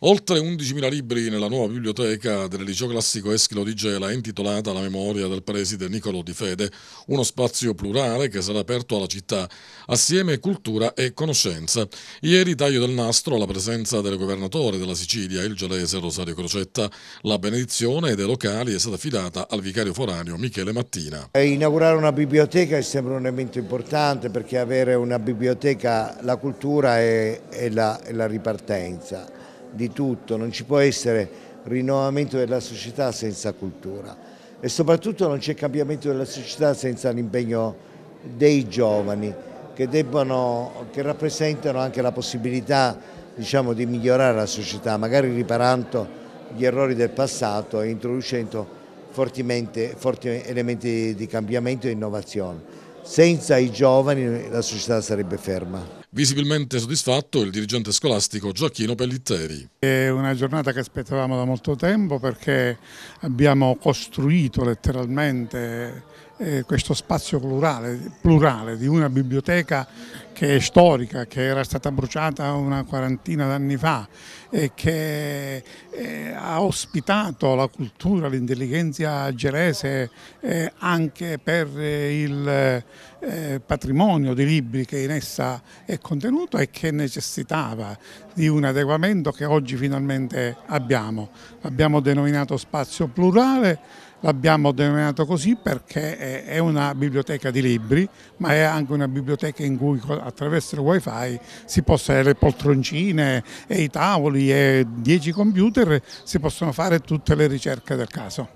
Oltre 11.000 libri nella nuova biblioteca del liceo classico Eschilo di Gela intitolata La memoria del preside Niccolò Di Fede, uno spazio plurale che sarà aperto alla città assieme cultura e conoscenza. Ieri taglio del nastro alla presenza del governatore della Sicilia, il gelese Rosario Crocetta. La benedizione dei locali è stata affidata al vicario foranio Michele Mattina. Inaugurare una biblioteca è sempre un evento importante perché avere una biblioteca, la cultura è, la, è la ripartenza di tutto, non ci può essere rinnovamento della società senza cultura e soprattutto non c'è cambiamento della società senza l'impegno dei giovani che, debbono, che, rappresentano anche la possibilità diciamo, di migliorare la società, magari riparando gli errori del passato e introducendo forti elementi di cambiamento e innovazione. Senza i giovani la società sarebbe ferma. Visibilmente soddisfatto il dirigente scolastico Gioacchino Pellitteri. È una giornata che aspettavamo da molto tempo perché abbiamo costruito letteralmente eh, questo spazio plurale, plurale di una biblioteca che è storica, che era stata bruciata una quarantina d'anni fa e che eh, ha ospitato la cultura, l'intelligenza gerese eh, anche per il eh, patrimonio di libri che in essa è contenuto e che necessitava di un adeguamento che oggi finalmente abbiamo. L'abbiamo denominato spazio plurale, l'abbiamo denominato così perché è una biblioteca di libri, ma è anche una biblioteca in cui attraverso il wifi si possono le poltroncine e i tavoli e 10 computer, si possono fare tutte le ricerche del caso.